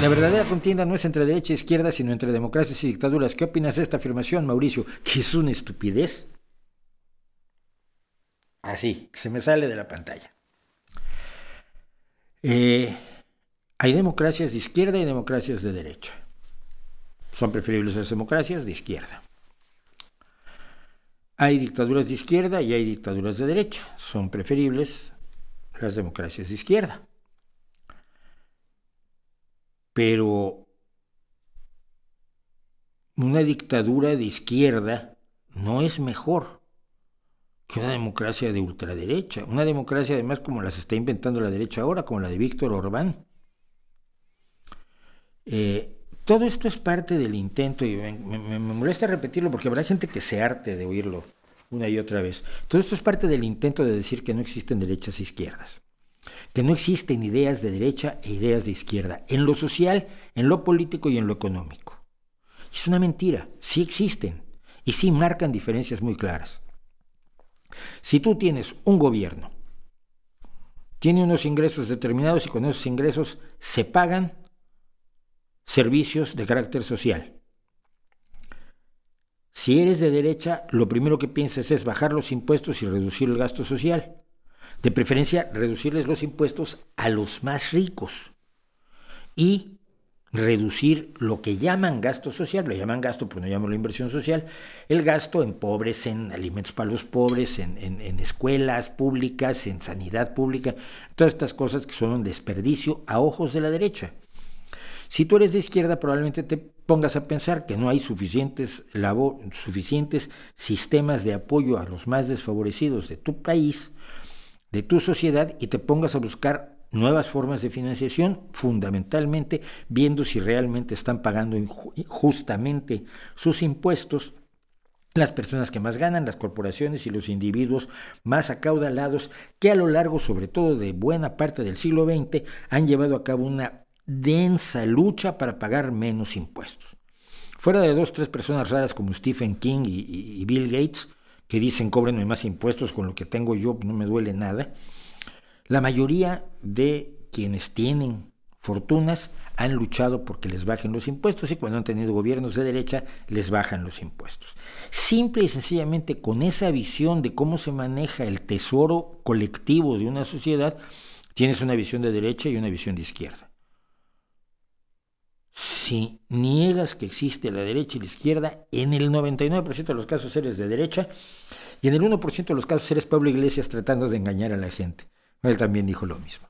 La verdadera contienda no es entre derecha e izquierda, sino entre democracias y dictaduras. ¿Qué opinas de esta afirmación, Mauricio? ¿Que es una estupidez? Así, se me sale de la pantalla. Eh, hay democracias de izquierda y democracias de derecha. Son preferibles las democracias de izquierda. Hay dictaduras de izquierda y hay dictaduras de derecha. Son preferibles las democracias de izquierda pero una dictadura de izquierda no es mejor que una democracia de ultraderecha, una democracia además como las está inventando la derecha ahora, como la de Víctor Orbán. Eh, todo esto es parte del intento y me, molesta repetirlo porque habrá gente que se arte de oírlo una y otra vez. Todo esto es parte del intento de decir que no existen derechas e izquierdas que no existen ideas de derecha e ideas de izquierda, en lo social, en lo político y en lo económico. Es una mentira, sí existen y sí marcan diferencias muy claras. Si tú tienes un gobierno, tiene unos ingresos determinados y con esos ingresos se pagan servicios de carácter social. Si eres de derecha, lo primero que piensas es bajar los impuestos y reducir el gasto social. De preferencia, reducirles los impuestos a los más ricos y reducir lo que llaman gasto social, lo llaman gasto, pero pues no llaman la inversión social, el gasto en pobres, en alimentos para los pobres, en, escuelas públicas, en sanidad pública, todas estas cosas que son un desperdicio a ojos de la derecha. Si tú eres de izquierda, probablemente te pongas a pensar que no hay suficientes, suficientes sistemas de apoyo a los más desfavorecidos de tu país de tu sociedad y te pongas a buscar nuevas formas de financiación, fundamentalmente viendo si realmente están pagando justamente sus impuestos las personas que más ganan, las corporaciones y los individuos más acaudalados que a lo largo, sobre todo de buena parte del siglo XX, han llevado a cabo una densa lucha para pagar menos impuestos. Fuera de dos, tres personas raras como Stephen King y Bill Gates, que dicen cóbrenme más impuestos con lo que tengo yo, no me duele nada, la mayoría de quienes tienen fortunas han luchado porque les bajen los impuestos y cuando han tenido gobiernos de derecha les bajan los impuestos. Simple y sencillamente con esa visión de cómo se maneja el tesoro colectivo de una sociedad, tienes una visión de derecha y una visión de izquierda si niegas que existe la derecha y la izquierda, en el 99% de los casos eres de derecha y en el 1% de los casos eres Pablo Iglesias tratando de engañar a la gente. Él también dijo lo mismo.